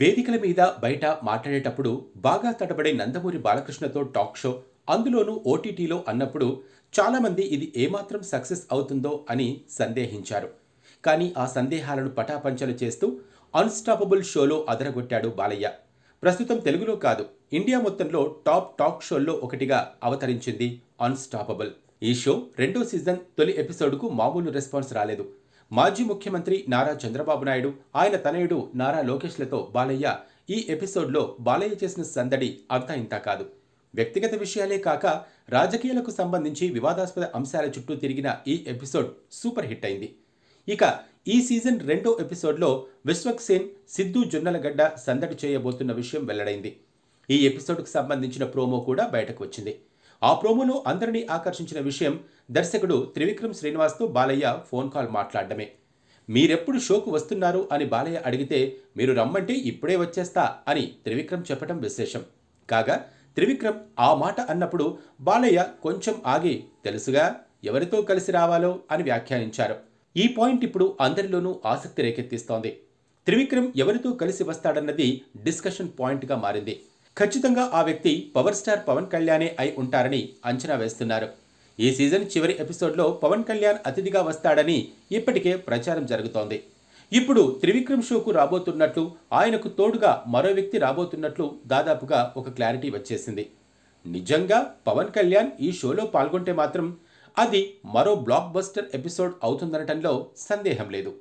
వేదికల మీద బయట మాట్లాడేటప్పుడు బాగా తడబడే నందమూరి బాలకృష్ణతో టాక్ షో అందులోనూ ఓటీటీలో అన్నప్పుడు చాలామంది ఇది ఏమాత్రం సక్సెస్ అవుతుందో అని సందేహించారు కానీ ఆ సందేహాలను పటాపంచలు చేస్తూ అన్స్టాపబుల్ షోలో అదరగొట్టాడు బాలయ్య ప్రస్తుతం తెలుగులో కాదు ఇండియా మొత్తంలో టాప్ టాక్ షోల్లో ఒకటిగా అవతరించింది అన్స్టాపబుల్ ఈ షో రెండో సీజన్ తొలి ఎపిసోడ్కు మామూలు రెస్పాన్స్ రాలేదు మాజీ ముఖ్యమంత్రి నారా చంద్రబాబు నాయుడు ఆయన తనయుడు నారా లోకేష్లతో బాలయ్య ఈ ఎపిసోడ్లో బాలయ్య చేసిన సందడి అంతా ఇంతా కాదు వ్యక్తిగత విషయాలే కాక రాజకీయాలకు సంబంధించి వివాదాస్పద అంశాల చుట్టూ తిరిగిన ఈ ఎపిసోడ్ సూపర్ హిట్ అయింది ఇక ఈ సీజన్ రెండో ఎపిసోడ్లో విశ్వక్ సేన్ సిద్ధు జొన్నలగడ్డ సందడి చేయబోతున్న విషయం వెల్లడైంది ఈ ఎపిసోడ్కు సంబంధించిన ప్రోమో కూడా బయటకు వచ్చింది ఆ ప్రోమోను అందరినీ ఆకర్షించిన విషయం దర్శకుడు త్రివిక్రమ్ శ్రీనివాస్తో బాలయ్య ఫోన్ కాల్ మాట్లాడమే మీరెప్పుడు షోకు వస్తున్నారు అని బాలయ్య అడిగితే మీరు రమ్మంటే ఇప్పుడే వచ్చేస్తా అని త్రివిక్రమ్ చెప్పటం విశేషం కాగా త్రివిక్రమ్ ఆ మాట అన్నప్పుడు బాలయ్య కొంచెం ఆగి తెలుసుగా ఎవరితో కలిసి రావాలో అని వ్యాఖ్యానించారు ఈ పాయింట్ ఇప్పుడు అందరిలోనూ ఆసక్తి రేకెత్తిస్తోంది త్రివిక్రమ్ ఎవరితో కలిసి వస్తాడన్నది డిస్కషన్ పాయింట్గా మారింది ఖచ్చితంగా ఆ వ్యక్తి పవర్ స్టార్ పవన్ కళ్యాణే అయి ఉంటారని అంచనా వేస్తున్నారు ఈ సీజన్ చివరి ఎపిసోడ్లో పవన్ కళ్యాణ్ అతిథిగా వస్తాడని ఇప్పటికే ప్రచారం జరుగుతోంది ఇప్పుడు త్రివిక్రమ్ షోకు రాబోతున్నట్లు ఆయనకు తోడుగా మరో వ్యక్తి రాబోతున్నట్లు దాదాపుగా ఒక క్లారిటీ వచ్చేసింది నిజంగా పవన్ కళ్యాణ్ ఈ షోలో పాల్గొంటే మాత్రం అది మరో బ్లాక్ బస్టర్ ఎపిసోడ్ అవుతుందనటంలో సందేహం లేదు